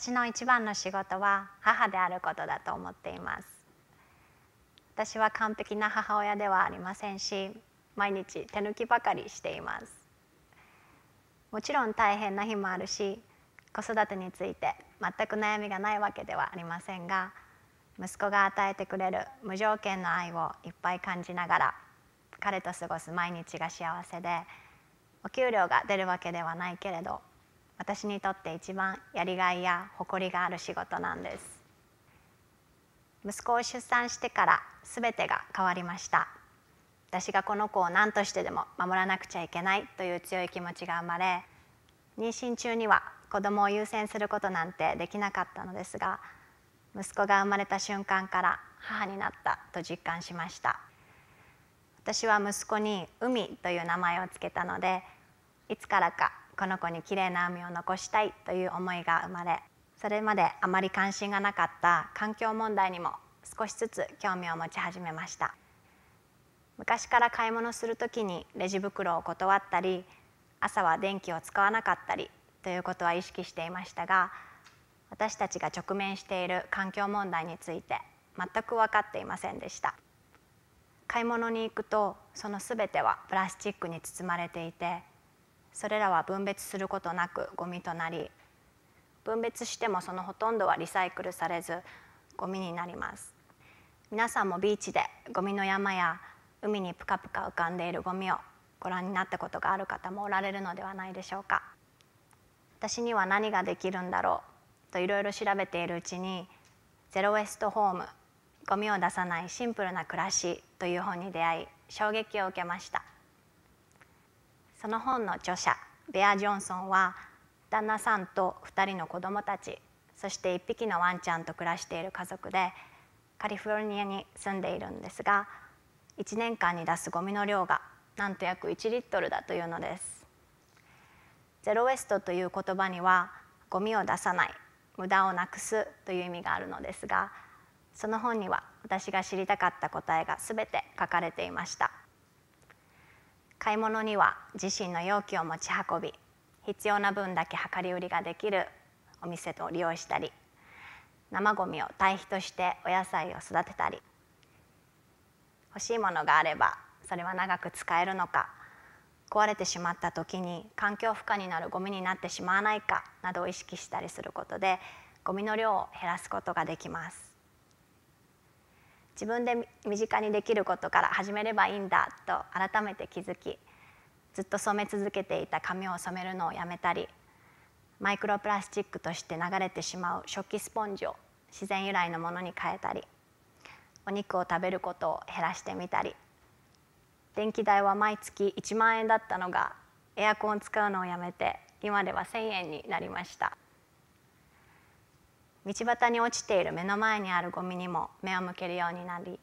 私の一番の仕事は母であることだと思っています私は完璧な母親ではありませんし毎日手抜きばかりしていますもちろん大変な日もあるし子育てについて全く悩みがないわけではありませんが息子が与えてくれる無条件の愛をいっぱい感じながら彼と過ごす毎日が幸せでお給料が出るわけではないけれど私にとって一番やりがいや誇りがある仕事なんです息子を出産してから全てが変わりました私がこの子を何としてでも守らなくちゃいけないという強い気持ちが生まれ妊娠中には子供を優先することなんてできなかったのですが息子が生まれた瞬間から母になったと実感しました私は息子に「海」という名前をつけたのでいつからかこの子に綺麗な網を残したいという思いが生まれそれまであまり関心がなかった環境問題にも少しずつ興味を持ち始めました昔から買い物する時にレジ袋を断ったり朝は電気を使わなかったりということは意識していましたが私たちが直面している環境問題について全く分かっていませんでした買い物に行くとその全てはプラスチックに包まれていてそれらは分別することなくゴミとなり分別してもそのほとんどはリサイクルされずゴミになります皆さんもビーチでゴミの山や海にプカプカ浮かんでいるゴミをご覧になったことがある方もおられるのではないでしょうか私には何ができるんだろうといろいろ調べているうちに「ゼロ・ウェスト・ホームゴミを出さないシンプルな暮らし」という本に出会い衝撃を受けました。その本の著者ベア・ジョンソンは旦那さんと2人の子供たちそして1匹のワンちゃんと暮らしている家族でカリフォルニアに住んでいるんですが1年間に出すゴミの量がなんと約1リットルだというのですゼロウエストという言葉にはゴミを出さない無駄をなくすという意味があるのですがその本には私が知りたかった答えが全て書かれていました買い物には自身の容器を持ち運び必要な分だけ量り売りができるお店と利用したり生ごみを堆肥としてお野菜を育てたり欲しいものがあればそれは長く使えるのか壊れてしまった時に環境負荷になるゴミになってしまわないかなどを意識したりすることでゴミの量を減らすことができます。自分で身近にできることから始めればいいんだと改めて気づきずっと染め続けていた髪を染めるのをやめたりマイクロプラスチックとして流れてしまう食器スポンジを自然由来のものに変えたりお肉を食べることを減らしてみたり電気代は毎月1万円だったのがエアコンを使うのをやめて今では1,000円になりました。道端に落ちている目の前にあるゴミにも目を向けるようになり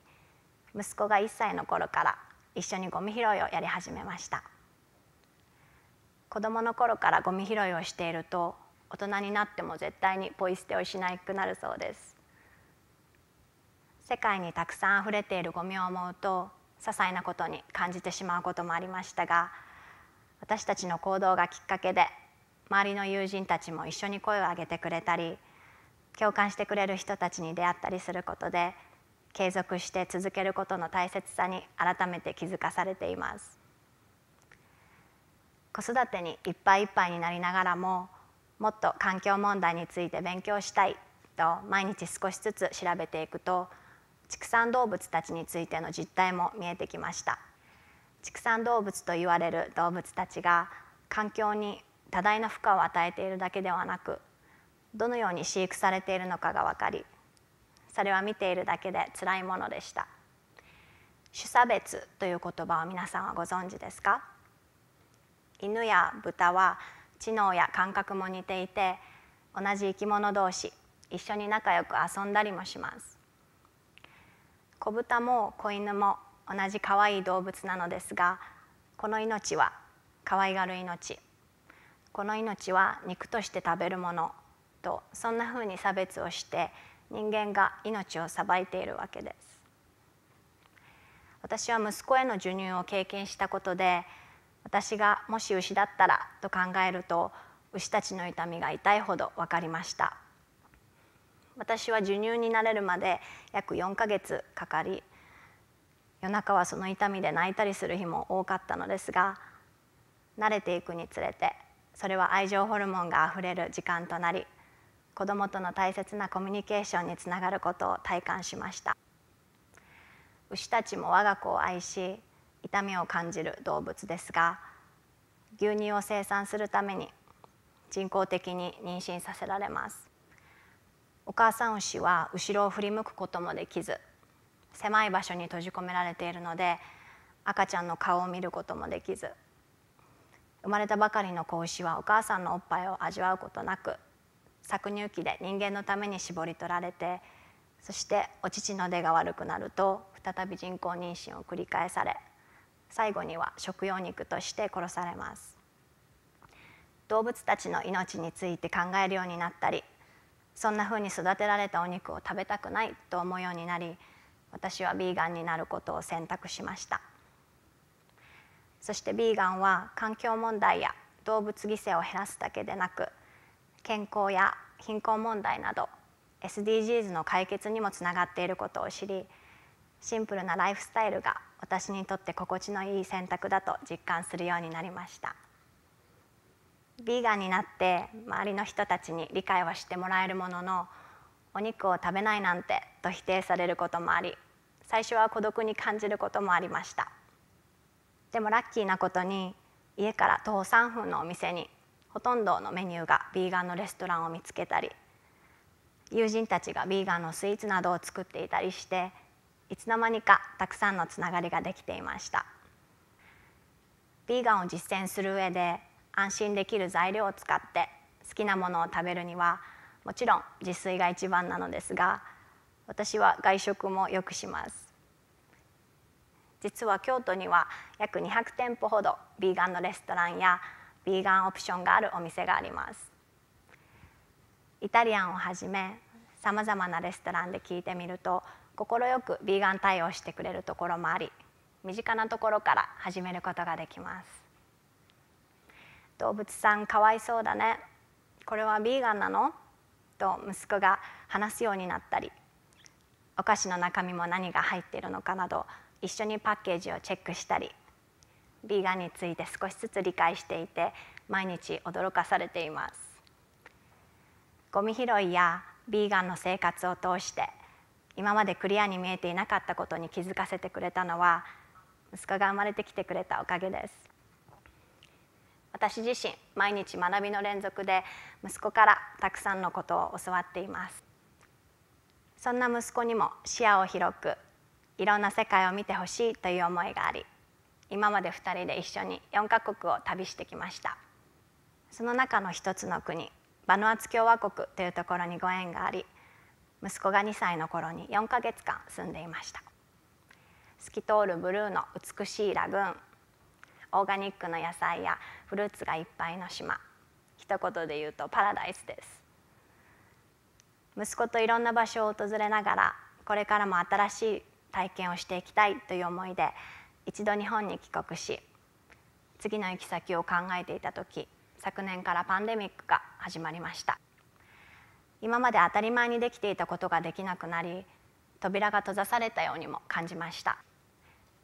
息子が1歳の頃から一緒にゴミ拾いをやり始めました子どもの頃からゴミ拾いをしていると大人になっても絶対にポイ捨てをしなくなるそうです世界にたくさんあふれているゴミを思うと些細なことに感じてしまうこともありましたが私たちの行動がきっかけで周りの友人たちも一緒に声を上げてくれたり共感してくれる人たちに出会ったりすることで継続して続けることの大切さに改めて気づかされています子育てにいっぱいいっぱいになりながらももっと環境問題について勉強したいと毎日少しずつ調べていくと畜産動物たちについての実態も見えてきました畜産動物と言われる動物たちが環境に多大な負荷を与えているだけではなくどのように飼育されているのかが分かりそれは見ているだけでつらいものでした種差別という言葉を皆さんはご存知ですか犬や豚は知能や感覚も似ていて同じ生き物同士一緒に仲良く遊んだりもします子豚も子犬も同じ可愛い動物なのですがこの命は可愛がる命この命は肉として食べるものとそんなふうに差別をして人間が命をさばいているわけです私は息子への授乳を経験したことで私がもし牛だったらと考えると牛たちの痛みが痛いほど分かりました私は授乳になれるまで約4ヶ月かかり夜中はその痛みで泣いたりする日も多かったのですが慣れていくにつれてそれは愛情ホルモンがあふれる時間となり子どもとの大切なコミュニケーションにつながることを体感しました牛たちも我が子を愛し痛みを感じる動物ですが牛乳を生産するために人工的に妊娠させられますお母さん牛は後ろを振り向くこともできず狭い場所に閉じ込められているので赤ちゃんの顔を見ることもできず生まれたばかりの子牛はお母さんのおっぱいを味わうことなく搾乳機で人間のために搾り取られてそしてお乳の出が悪くなると再び人工妊娠を繰り返され最後には食用肉として殺されます動物たちの命について考えるようになったりそんな風に育てられたお肉を食べたくないと思うようになり私はビーガンになることを選択しましたそしてビーガンは環境問題や動物犠牲を減らすだけでなく健康や貧困問題など SDGs の解決にもつながっていることを知りシンプルなライフスタイルが私にとって心地のいい選択だと実感するようになりましたビーガンになって周りの人たちに理解はしてもらえるもののお肉を食べないなんてと否定されることもあり最初は孤独に感じることもありましたでもラッキーなことに家から徒歩3分のお店にほとんどのメニューがビーガンのレストランを見つけたり友人たちがビーガンのスイーツなどを作っていたりしていつの間にかたくさんのつながりができていましたビーガンを実践する上で安心できる材料を使って好きなものを食べるにはもちろん自炊が一番なのですが私は外食もよくします実は京都には約200店舗ほどビーガンのレストランやビーガンオプションがあるお店がありますイタリアンをはじめさまざまなレストランで聞いてみると快くビーガン対応してくれるところもあり身近なところから始めることができます動物さんかわいそうだねこれはビーガンなのと息子が話すようになったりお菓子の中身も何が入っているのかなど一緒にパッケージをチェックしたりビーガンについて少しずつ理解していて毎日驚かされていますゴミ拾いやビーガンの生活を通して今までクリアに見えていなかったことに気づかせてくれたのは息子が生まれてきてくれたおかげです私自身毎日学びの連続で息子からたくさんのことを教わっていますそんな息子にも視野を広くいろんな世界を見てほしいという思いがあり今まで二人で一緒に四カ国を旅してきましたその中の一つの国バヌアツ共和国というところにご縁があり息子が2歳の頃に4ヶ月間住んでいました透き通るブルーの美しいラグーンオーガニックの野菜やフルーツがいっぱいの島一言で言うとパラダイスです息子といろんな場所を訪れながらこれからも新しい体験をしていきたいという思いで一度日本に帰国し次の行き先を考えていた時昨年からパンデミックが始まりました今まで当たり前にできていたことができなくなり扉が閉ざされたようにも感じました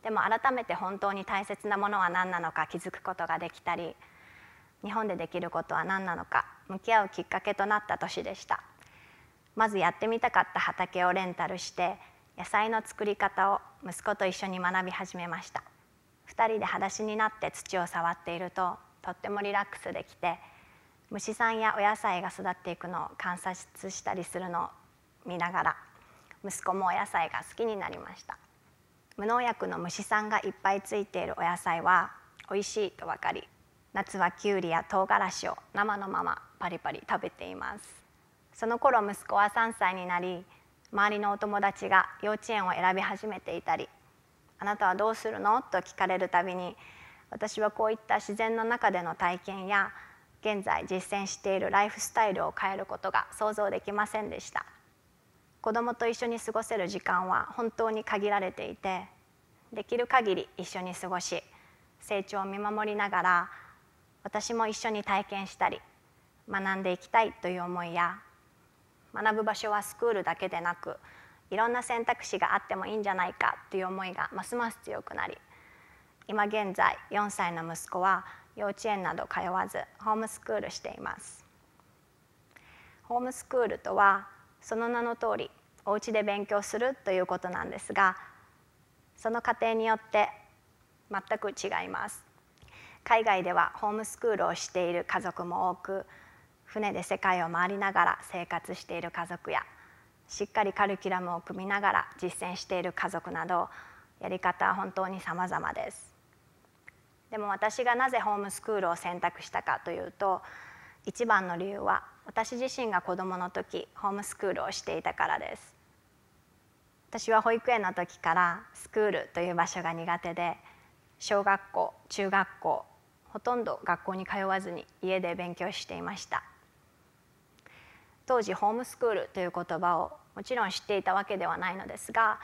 でも改めて本当に大切なものは何なのか気づくことができたり日本でできることは何なのか向き合うきっかけとなった年でしたまずやってみたかった畑をレンタルして野菜の作り方を息子と一緒に学び始めました2人で裸足になって土を触っているととってもリラックスできて虫さんやお野菜が育っていくのを観察したりするのを見ながら息子もお野菜が好きになりました無農薬の虫さんがいっぱいついているお野菜は美味しいと分かり夏はきゅうりや唐辛子を生のままパリパリ食べていますその頃息子は3歳になり周りのお友達が幼稚園を選び始めていたり「あなたはどうするの?」と聞かれるたびに私はこういった自然の中での体験や現在実践しているライフスタイルを変えることが想像できませんでした子どもと一緒に過ごせる時間は本当に限られていてできる限り一緒に過ごし成長を見守りながら私も一緒に体験したり学んでいきたいという思いや学ぶ場所はスクールだけでなくいろんな選択肢があってもいいんじゃないかという思いがますます強くなり今現在4歳の息子は幼稚園など通わずホームスクールしていますホームスクールとはその名の通りお家で勉強するということなんですがその過程によって全く違います海外ではホームスクールをしている家族も多く船で世界を回りながら生活している家族やしっかりカリキュラムを組みながら実践している家族などやり方は本当に様々ですでも私がなぜホームスクールを選択したかというと一番の理由は私自身が子どもの時ホームスクールをしていたからです私は保育園の時からスクールという場所が苦手で小学校中学校ほとんど学校に通わずに家で勉強していました当時ホームスクールという言葉をもちろん知っていたわけではないのですが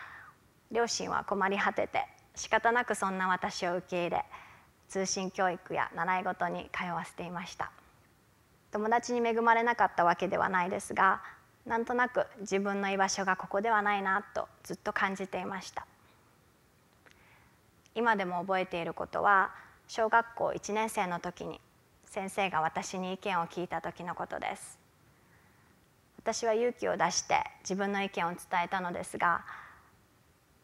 両親は困り果てて仕方なくそんな私を受け入れ通信教育や習い事に通わせていました友達に恵まれなかったわけではないですがなんとなく自分の居場所がここではないなとずっと感じていました今でも覚えていることは小学校1年生の時に先生が私に意見を聞いた時のことです私は勇気を出して自分の意見を伝えたのですが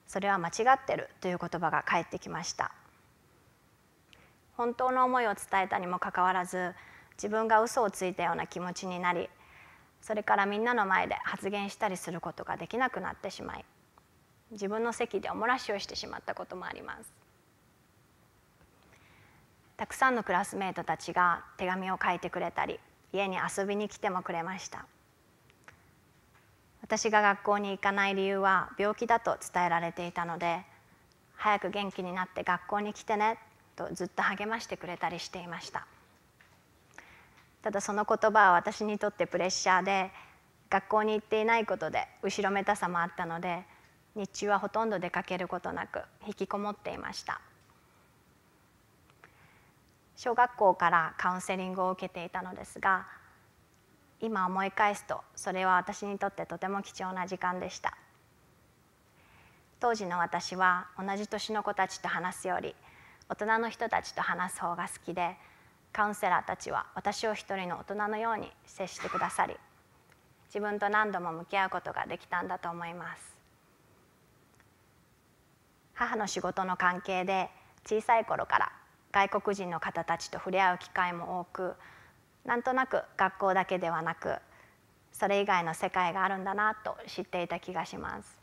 それは間違ってるという言葉が返ってきました本当の思いを伝えたにもかかわらず自分が嘘をついたような気持ちになりそれからみんなの前で発言したりすることができなくなってしまい自分の席でお漏らしをしてしまったこともありますたくさんのクラスメートたちが手紙を書いてくれたり家に遊びに来てもくれました私が学校に行かない理由は病気だと伝えられていたので早く元気になって学校に来てねとずっと励ましてくれたりしていましたただその言葉は私にとってプレッシャーで学校に行っていないことで後ろめたさもあったので日中はほとんど出かけることなく引きこもっていました小学校からカウンセリングを受けていたのですが今思い返すとそれは私にとってとても貴重な時間でした当時の私は同じ年の子たちと話すより大人の人たちと話す方が好きでカウンセラーたちは私を一人の大人のように接してくださり自分と何度も向き合うことができたんだと思います母の仕事の関係で小さい頃から外国人の方たちと触れ合う機会も多くなんとなく学校だけではなくそれ以外の世界があるんだなと知っていた気がします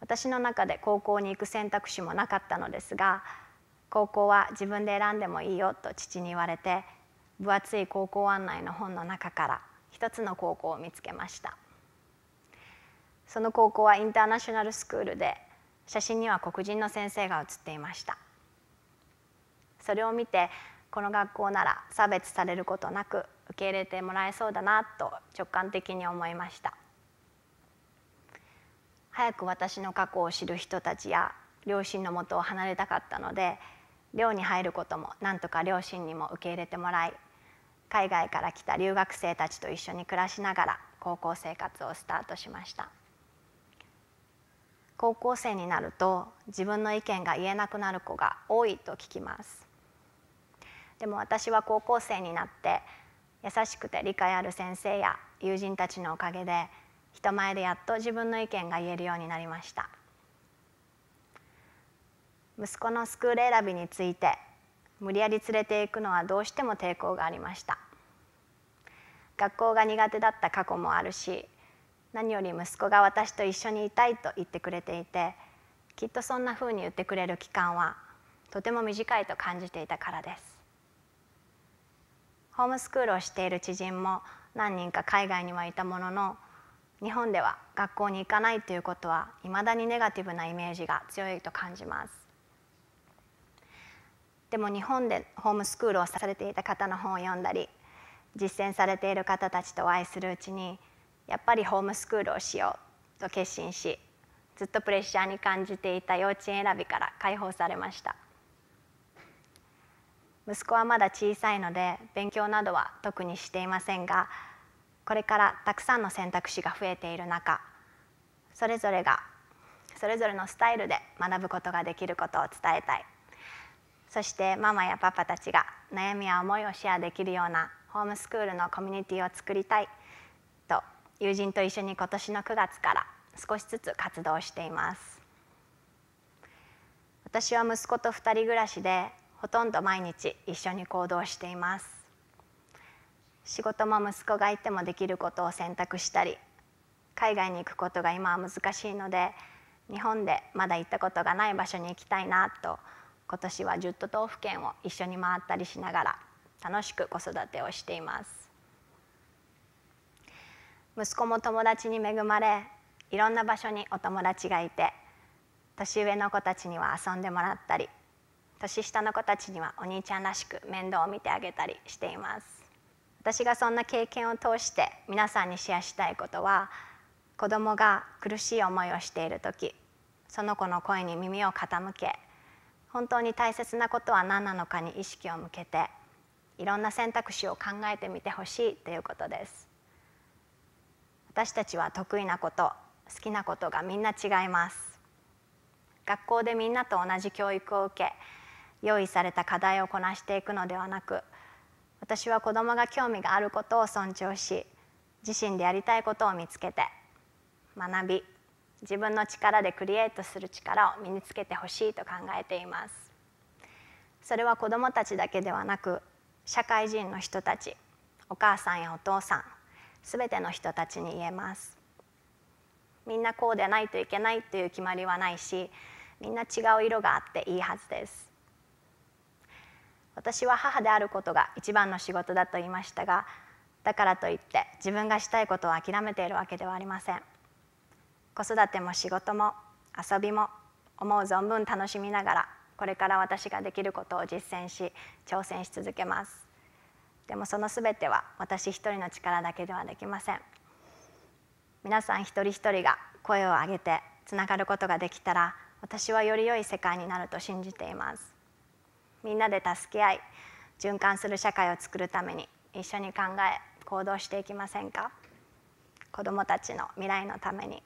私の中で高校に行く選択肢もなかったのですが高校は自分で選んでもいいよと父に言われて分厚い高校案内の本の中から一つの高校を見つけましたその高校はインターナショナルスクールで写真には黒人の先生が写っていましたそれを見てこの学校なら差別されることなく受け入れてもらえそうだなと直感的に思いました早く私の過去を知る人たちや両親のもとを離れたかったので寮に入ることもなんとか両親にも受け入れてもらい海外から来た留学生たちと一緒に暮らしながら高校生活をスタートしました高校生になると自分の意見が言えなくなる子が多いと聞きますでも私は高校生になって優しくて理解ある先生や友人たちのおかげで人前でやっと自分の意見が言えるようになりました息子のスクール選びについて無理やり連れていくのはどうしても抵抗がありました学校が苦手だった過去もあるし何より息子が私と一緒にいたいと言ってくれていてきっとそんなふうに言ってくれる期間はとても短いと感じていたからですホームスクールをしている知人も何人か海外にはいたものの日本では学校に行かないということは未だにネガティブなイメージが強いと感じますでも日本でホームスクールをされていた方の本を読んだり実践されている方たちとお会いするうちにやっぱりホームスクールをしようと決心しずっとプレッシャーに感じていた幼稚園選びから解放されました息子はまだ小さいので勉強などは特にしていませんがこれからたくさんの選択肢が増えている中それぞれがそれぞれのスタイルで学ぶことができることを伝えたいそしてママやパパたちが悩みや思いをシェアできるようなホームスクールのコミュニティを作りたいと友人と一緒に今年の9月から少しずつ活動しています私は息子と2人暮らしでほとんど毎日一緒に行動しています仕事も息子がいてもできることを選択したり海外に行くことが今は難しいので日本でまだ行ったことがない場所に行きたいなと今年は10都道府県を一緒に回ったりしながら楽しく子育てをしています息子も友達に恵まれいろんな場所にお友達がいて年上の子たちには遊んでもらったり年下の子たちにはお兄ちゃんらしく面倒を見てあげたりしています私がそんな経験を通して皆さんにシェアしたいことは子供が苦しい思いをしている時その子の声に耳を傾け本当に大切なことは何なのかに意識を向けていろんな選択肢を考えてみてほしいということです私たちは得意なこと好きなことがみんな違います学校でみんなと同じ教育を受け用意された課題をこなしていくのではなく私は子どもが興味があることを尊重し自身でやりたいことを見つけて学び自分の力でクリエイトする力を身につけてほしいと考えていますそれは子どもたちだけではなく社会人の人たちお母さんやお父さんすべての人たちに言えますみんなこうでないといけないという決まりはないしみんな違う色があっていいはずです私は母であることが一番の仕事だと言いましたがだからといって自分がしたいことを諦めているわけではありません子育ても仕事も遊びも思う存分楽しみながらこれから私ができることを実践し挑戦し続けますでもその全ては私一人の力だけではできません皆さん一人一人が声を上げてつながることができたら私はより良い世界になると信じていますみんなで助け合い循環する社会を作るために一緒に考え行動していきませんか子どもたちの未来のために。